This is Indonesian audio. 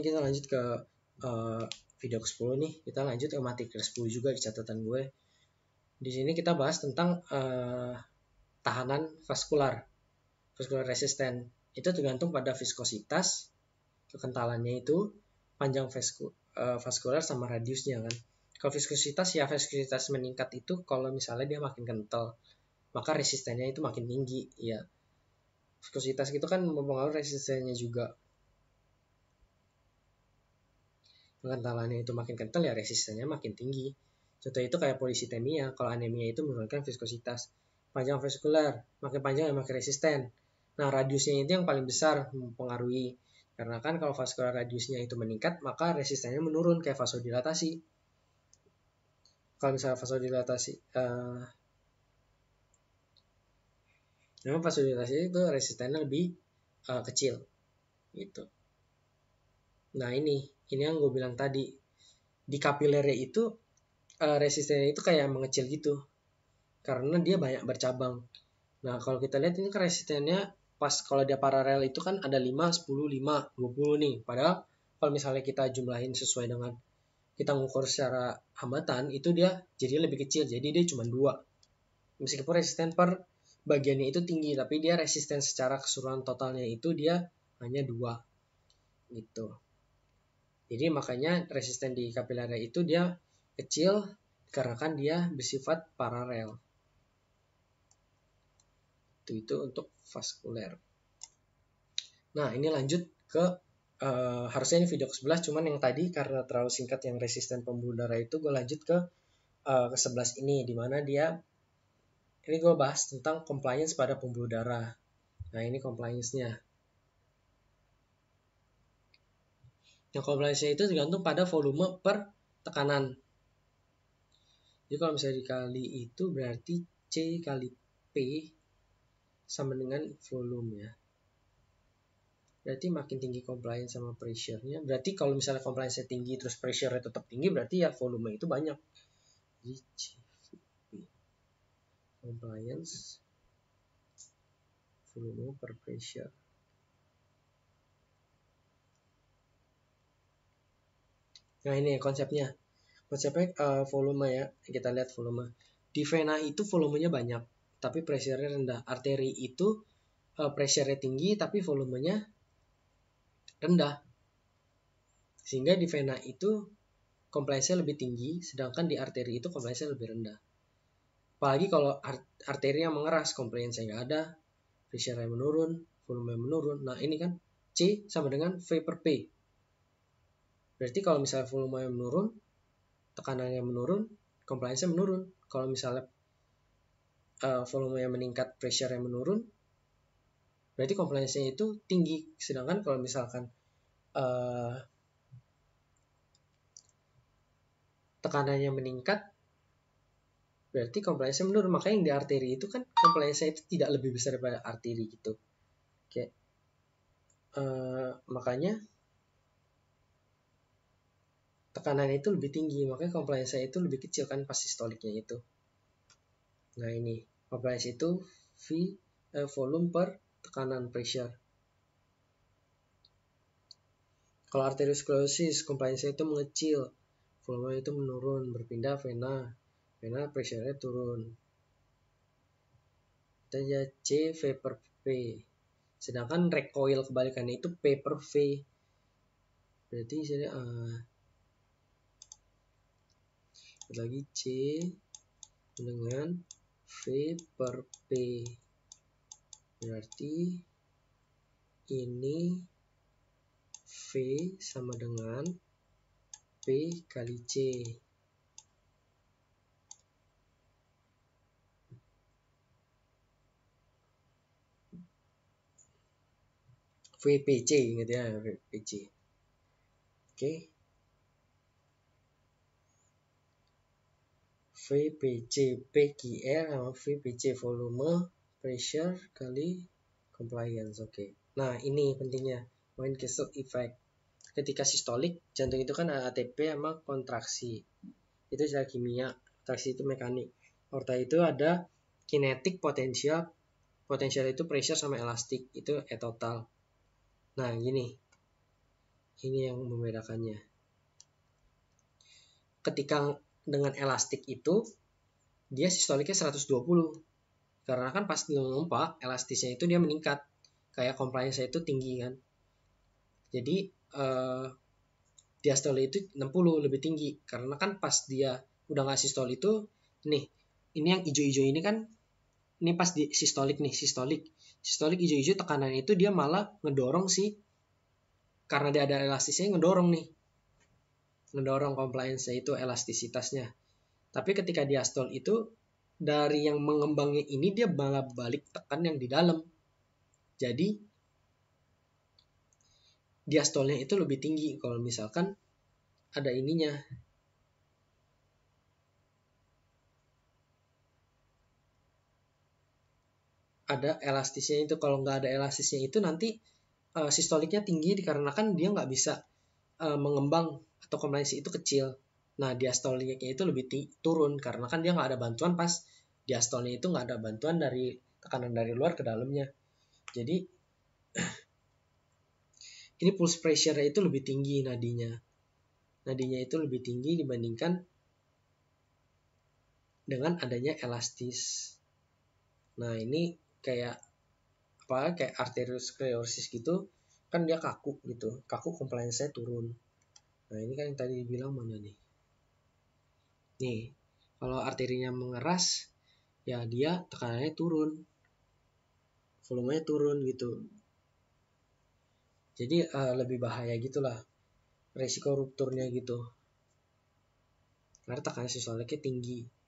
ini kita lanjut ke uh, video ke-10 nih kita lanjut ke materi ke-10 juga di catatan gue di sini kita bahas tentang uh, tahanan vaskular vaskular resisten itu tergantung pada viskositas kekentalannya itu panjang vasku, uh, eh, vaskular sama radiusnya kan kalau viskositas ya viskositas meningkat itu kalau misalnya dia makin kental maka resistennya itu makin tinggi ya viskositas itu kan mempengaruhi resistennya juga pengentalannya itu makin kental ya resistennya makin tinggi. Contoh itu kayak polisitemia, kalau anemia itu menurunkan viskositas. Panjang vesikuler, makin panjang ya makin resisten. Nah, radiusnya itu yang paling besar mempengaruhi. Karena kan kalau vaskular radiusnya itu meningkat, maka resistennya menurun kayak vasodilatasi. Kalau misalnya vasodilatasi, uh, memang vasodilatasi itu resistennya lebih uh, kecil. Gitu. Nah, ini ini yang gue bilang tadi di kapilernya itu uh, resistennya itu kayak mengecil gitu karena dia banyak bercabang. Nah, kalau kita lihat ini kan resistennya pas kalau dia paralel itu kan ada 5, 10, 5, 20 nih. Padahal kalau misalnya kita jumlahin sesuai dengan kita ngukur secara hambatan itu dia jadi lebih kecil. Jadi dia cuma dua. Meskipun resisten per bagiannya itu tinggi, tapi dia resisten secara keseluruhan totalnya itu dia hanya dua. Gitu. Jadi makanya resisten di kapilernya itu dia kecil karena kan dia bersifat paralel. Itu itu untuk vaskuler. Nah, ini lanjut ke uh, harusnya ini video ke-11 cuman yang tadi karena terlalu singkat yang resisten pembuluh darah itu gue lanjut ke uh, eh, ke-11 ini dimana dia ini gue bahas tentang compliance pada pembuluh darah. Nah, ini compliance-nya. Yang kompresnya itu tergantung pada volume per tekanan. Jadi kalau misalnya dikali itu berarti C kali P sama dengan volume ya. Berarti makin tinggi compliance sama pressure-nya. Berarti kalau misalnya compliance-nya tinggi terus pressure-nya tetap tinggi berarti ya volume itu banyak. Jadi C, P. Compliance volume per pressure. Nah ini konsepnya. Konsepnya uh, volume ya. Kita lihat volume. Di vena itu volumenya banyak, tapi pressure rendah. Arteri itu uh, eh, pressure tinggi, tapi volumenya rendah. Sehingga di vena itu kompleksnya lebih tinggi, sedangkan di arteri itu kompleksnya lebih rendah. Apalagi kalau arteri yang mengeras, kompleksnya nggak ada, pressure menurun, volume menurun. Nah ini kan C sama dengan V per P Berarti kalau misalnya volume yang menurun, tekanannya menurun, compliance-nya menurun. Kalau misalnya uh, yang meningkat, pressure yang menurun, berarti compliance-nya itu tinggi. Sedangkan kalau misalkan uh, tekanannya meningkat, berarti compliance-nya menurun. Makanya yang di arteri itu kan compliance-nya itu tidak lebih besar daripada arteri gitu. Oke. Okay. Uh, eh, makanya tekanan itu lebih tinggi, makanya compliance itu lebih kecil kan pas sistoliknya itu. Nah ini, compliance itu V, eh, volume per tekanan pressure. Kalau arteriosklerosis compliance itu mengecil, volume itu menurun, berpindah vena, vena pressure-nya turun. Kita C, V per P. Sedangkan recoil kebalikannya itu P per V. Berarti sini uh, eh, satu lagi C dengan V per P berarti ini V sama dengan P kali C VPC ingat ya VPC oke okay. VPC PQR sama VPC volume pressure kali compliance oke okay. nah ini pentingnya main kesel effect ketika sistolik jantung itu kan ATP sama kontraksi itu secara kimia kontraksi itu mekanik orta itu ada kinetik potensial potensial itu pressure sama elastik itu e total nah gini ini yang membedakannya ketika dengan elastik itu dia sistoliknya 120 karena kan pas numpak elastisnya itu dia meningkat kayak compliance itu tinggi kan jadi eh, diastole itu 60 lebih tinggi karena kan pas dia udah ngasih sistol itu nih ini yang ijo-ijo ini kan ini pas di sistolik nih sistolik sistolik ijo-ijo tekanan itu dia malah ngedorong sih. karena dia ada elastisnya ngedorong nih mendorong compliance yaitu elastisitasnya. Tapi ketika diastol itu dari yang mengembangnya ini dia malah balik tekan yang di dalam. Jadi diastolnya itu lebih tinggi kalau misalkan ada ininya. Ada elastisnya itu kalau nggak ada elastisnya itu nanti uh, eh, sistoliknya tinggi dikarenakan dia nggak bisa uh, mengembang atau compliance itu kecil. Nah, diastolnya itu lebih turun karena kan dia nggak ada bantuan pas diastolnya itu nggak ada bantuan dari tekanan dari luar ke dalamnya. Jadi ini pulse pressure itu lebih tinggi nadinya. Nadinya itu lebih tinggi dibandingkan dengan adanya elastis. Nah, ini kayak apa? Kayak arteriosklerosis gitu kan dia kaku gitu. Kaku compliance-nya turun. Nah ini kan yang tadi bilang mana nih? Nih, kalau arterinya mengeras, ya dia tekanannya turun, volumenya turun gitu. Jadi uh, lebih bahaya gitulah resiko rupturnya gitu. Karena tekanan sistoliknya tinggi.